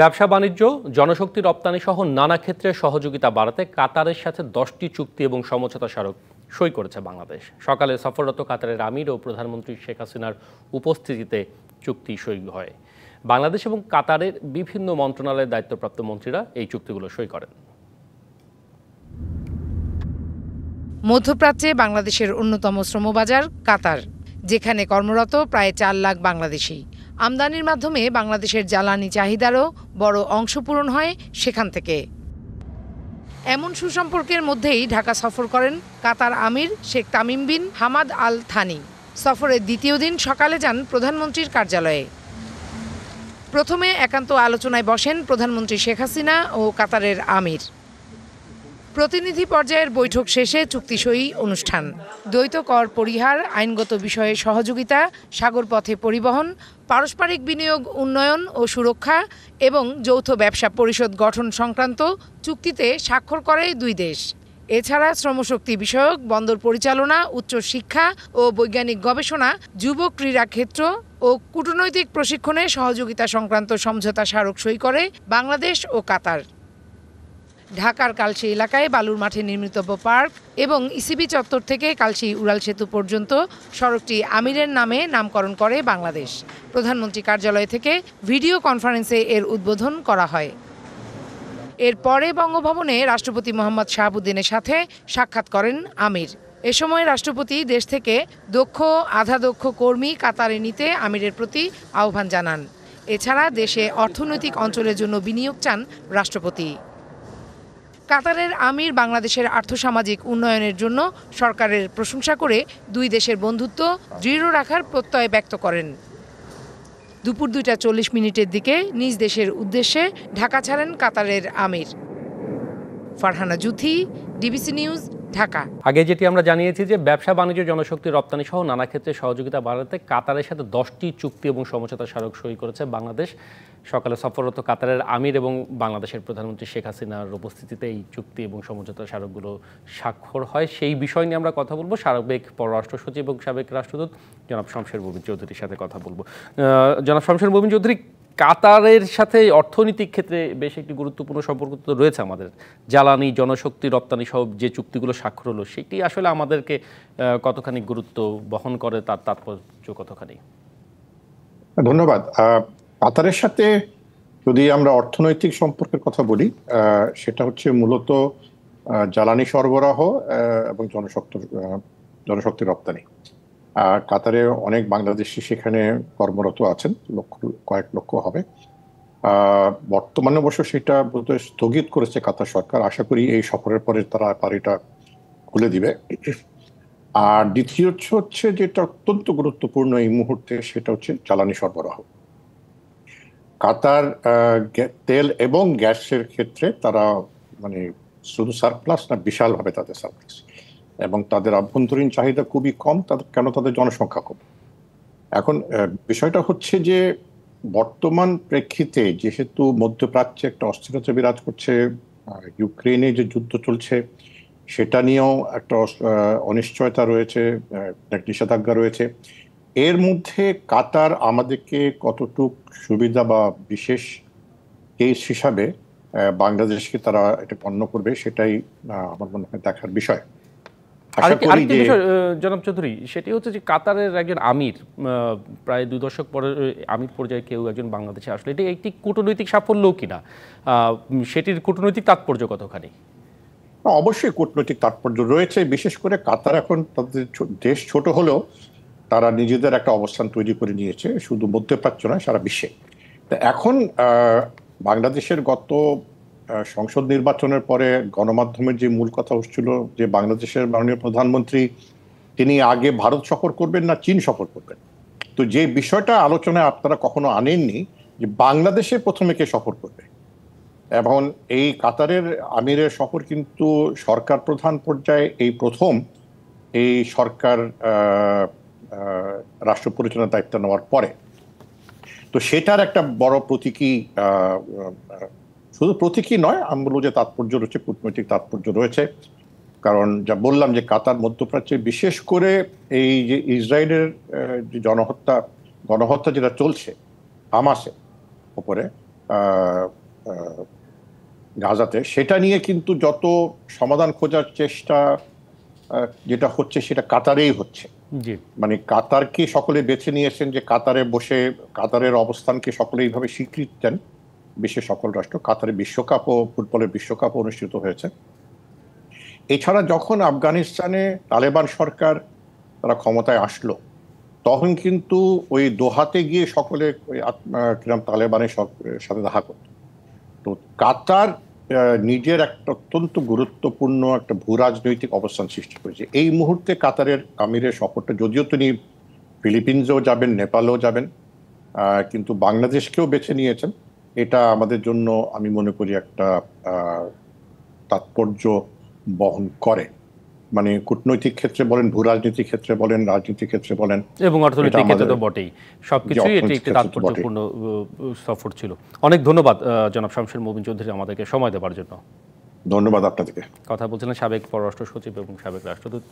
ব্যবসা বাণিজ্য জনশক্তি রপ্তানি সহ নানা ক্ষেত্রে সহযোগিতা বাড়াতে কাতারের সাথে দশটি চুক্তি এবং সমঝোতা স্মারক সই করেছে বাংলাদেশ সকালে সফররত কাতারের আমির ও প্রধানমন্ত্রী শেখ হাসিনার উপস্থিতিতে চুক্তি সই হয় বাংলাদেশ এবং কাতারের বিভিন্ন মন্ত্রণালয়ের দায়িত্বপ্রাপ্ত মন্ত্রীরা এই চুক্তিগুলো সই করেন মধ্যপ্রাচ্যে বাংলাদেশের অন্যতম শ্রমবাজার কাতার যেখানে কর্মরত প্রায় চার লাখ বাংলাদেশি আমদানির মাধ্যমে বাংলাদেশের জ্বালানি চাহিদারও বড় অংশ পূরণ হয় সেখান থেকে এমন সুসম্পর্কের মধ্যেই ঢাকা সফর করেন কাতার আমির Sheikh Tamim bin Hamad Al Thani সফরের দ্বিতীয় দিন সকালে যান প্রধানমন্ত্রীর কার্যালয়ে প্রথমে একান্ত আলোচনায় বসেন প্রধানমন্ত্রী শেখ হাসিনা ও কাতারের আমির প্রতিনিধি পর্যায়ের বৈঠক শেষে চুক্তি সই অনুষ্ঠান দ্বৈত কর পরিহার আইনগত বিষয়ে সহযোগিতা সাগরপথে পরিবহন পারস্পরিক বিনিয়োগ উন্নয়ন ও সুরক্ষা এবং যৌথ ব্যবসা পরিষদ গঠন সংক্রান্ত চুক্তিতে স্বাক্ষর করে দুই দেশ এছাড়া শ্রমশক্তি বিষয়ক বন্দর পরিচালনা উচ্চ শিক্ষা ও বৈজ্ঞানিক গবেষণা যুব ক্রীড়া ক্ষেত্র ও কূটনৈতিক প্রশিক্ষণে সহযোগিতা সংক্রান্ত সমঝোতা স্মারক সই করে বাংলাদেশ ও কাতার ঢাকার কালশী এলাকায় বালুর মাঠে নির্মিতব্য পার্ক এবং ইসিবি চত্বর থেকে কালশী উড়াল সেতু পর্যন্ত সড়কটি আমিরের নামে নামকরণ করে বাংলাদেশ প্রধানমন্ত্রী কার্যালয় থেকে ভিডিও কনফারেন্সে এর উদ্বোধন করা হয় এরপরে বঙ্গভবনে রাষ্ট্রপতি মোহাম্মদ শাহাবুদ্দিনের সাথে সাক্ষাৎ করেন আমির এ সময় রাষ্ট্রপতি দেশ থেকে দক্ষ আধা দক্ষ কর্মী কাতারে নিতে আমিরের প্রতি আহ্বান জানান এছাড়া দেশে অর্থনৈতিক অঞ্চলের জন্য বিনিয়োগ চান রাষ্ট্রপতি কাতারের আমির বাংলাদেশের আর্থসামাজিক উন্নয়নের জন্য সরকারের প্রশংসা করে দুই দেশের বন্ধুত্ব দৃঢ় রাখার প্রত্যয় ব্যক্ত করেন দুপুর দুইটা চল্লিশ মিনিটের দিকে নিজ দেশের উদ্দেশ্যে ঢাকা ছাড়েন কাতারের আমির ফারহানা জুথি ডিবিসি নিউজ ঢাকা আগে যেটি আমরা জানিয়েছি যে ব্যবসা বাণিজ্য জনশক্তি রপ্তানি সহ নানা ক্ষেত্রে সহযোগিতা বাড়াতে কাতারের সাথে দশটি চুক্তি এবং সমঝোতা স্মারক সই করেছে বাংলাদেশ সকালে সফররত কাতারের আমির এবং বাংলাদেশের প্রধানমন্ত্রী শেখ হাসিনার উপস্থিতিতে এই চুক্তি এবং সমঝোতা স্মারকগুলো স্বাক্ষর হয় সেই বিষয় নিয়ে আমরা কথা বলবো সাবেক পররাষ্ট্র সচিব এবং সাবেক রাষ্ট্রদূত জনাব শমশের মোবিন চৌধুরীর সাথে কথা বলবো জনাব শমশের মোবিন চৌধুরী কাতারের সাথে অর্থনৈতিক ক্ষেত্রে বেশ একটি গুরুত্বপূর্ণ সম্পর্ক তো রয়েছে আমাদের জ্বালানি জনশক্তি রপ্তানি সহ যে চুক্তিগুলো স্বাক্ষর হলো সেটি আসলে আমাদেরকে কতখানি গুরুত্ব বহন করে তার তাৎপর্য কতখানি ধন্যবাদ কাতারের সাথে যদি আমরা অর্থনৈতিক সম্পর্কের কথা বলি সেটা হচ্ছে মূলত জ্বালানি সরবরাহ এবং জনশক্ত জনশক্তি রপ্তানি আর কাতারে অনেক বাংলাদেশি সেখানে কর্মরত আছেন লক্ষ কয়েক লক্ষ হবে বর্তমানে অবশ্য সেটা স্থগিত করেছে কাতার সরকার আশা করি এই সফরের পরে তারা পারিটা খুলে দিবে আর দ্বিতীয় হচ্ছে যেটা অত্যন্ত গুরুত্বপূর্ণ এই মুহূর্তে সেটা হচ্ছে জ্বালানি সরবরাহ কাতার তেল এবং গ্যাসের ক্ষেত্রে তারা মানে শুধু সারপ্লাস না বিশালভাবে তাদের সারপ্লাস এবং তাদের আভ্যন্তরীণ চাহিদা খুবই কম তাদের কেন তাদের জনসংখ্যা কম এখন বিষয়টা হচ্ছে যে বর্তমান প্রেক্ষিতে যেহেতু মধ্যপ্রাচ্যে একটা অস্থিরতা বিরাজ করছে ইউক্রেনে যে যুদ্ধ চলছে সেটা নিয়েও একটা অনিশ্চয়তা রয়েছে নিষেধাজ্ঞা রয়েছে এর মধ্যে কাতার আমাদেরকে কতটুক সুবিধা বা বিশেষ কেস হিসাবে বাংলাদেশকে তারা এটা পণ্য করবে সেটাই আমার মনে হয় দেখার বিষয় জনাব চৌধুরী সেটি হচ্ছে যে কাতারের একজন আমির প্রায় দুই দশক পরে আমির পর্যায়ে কেউ একজন বাংলাদেশে আসলে এটি একটি কূটনৈতিক সাফল্য কিনা সেটির কূটনৈতিক তাৎপর্য কতখানি অবশ্যই কূটনৈতিক তাৎপর্য রয়েছে বিশেষ করে কাতার এখন তাদের দেশ ছোট হলেও তারা নিজেদের একটা অবস্থান তৈরি করে নিয়েছে শুধু মধ্যপ্রাচ্য নয় সারা বিশ্বে তা এখন বাংলাদেশের গত সংসদ নির্বাচনের পরে গণমাধ্যমের যে মূল কথা হচ্ছিল যে বাংলাদেশের মাননীয় প্রধানমন্ত্রী তিনি আগে ভারত সফর করবেন না চীন সফর করবেন তো যে বিষয়টা আলোচনায় আপনারা কখনো আনেননি যে বাংলাদেশে প্রথমে কে সফর করবে এবং এই কাতারের আমিরের সফর কিন্তু সরকার প্রধান পর্যায়ে এই প্রথম এই সরকার রাষ্ট্র পরিচালনার দায়িত্ব নেওয়ার পরে তো সেটার একটা বড় প্রতীকী শুধু প্রতীকী নয় আমি বলবো যে তাৎপর্য রয়েছে কূটনৈতিক তাৎপর্য রয়েছে কারণ যা বললাম যে কাতার মধ্যপ্রাচ্যে বিশেষ করে এই যে ইসরায়েলের যে জনহত্যা গণহত্যা যেটা চলছে আমাসে ওপরে গাজাতে সেটা নিয়ে কিন্তু যত সমাধান খোঁজার চেষ্টা যেটা হচ্ছে সেটা কাতারেই হচ্ছে মানে কাতারকে সকলে বেছে নিয়েছেন যে কাতারে বসে কাতারের অবস্থানকে সকলে এইভাবে স্বীকৃতি দেন বিশ্বের সকল রাষ্ট্র কাতারে বিশ্বকাপও ফুটবলের বিশ্বকাপ অনুষ্ঠিত হয়েছে এছাড়া যখন আফগানিস্তানে তালেবান সরকার তারা ক্ষমতায় আসলো তখন কিন্তু ওই দোহাতে গিয়ে সকলে ওই তালেবানের সাথে দেখা করত তো কাতার নিজের একটা অত্যন্ত গুরুত্বপূর্ণ একটা ভূ রাজনৈতিক অবস্থান সৃষ্টি করেছে এই মুহূর্তে কাতারের আমিরের সফরটা যদিও তিনি ফিলিপিন্সেও যাবেন নেপালেও যাবেন কিন্তু বাংলাদেশকেও বেছে নিয়েছেন এটা আমাদের জন্য আমি মনে করি একটা তাৎপর্য বহন করে মানে কূটনৈতিক ক্ষেত্রে বলেন ভূ রাজনীতির ক্ষেত্রে বলেন রাজনীতির ক্ষেত্রে বলেন এবং অর্থনৈতিক ক্ষেত্রে তো বটেই সবকিছুই এটি একটি তাৎপর্যপূর্ণ সফর ছিল অনেক ধন্যবাদ জনাব শামসুল মুবিন চৌধুরী আমাদেরকে সময় দেওয়ার জন্য ধন্যবাদ আপনাদেরকে কথা বলছিলেন সাবেক পররাষ্ট্র সচিব এবং সাবেক রাষ্ট্রদূত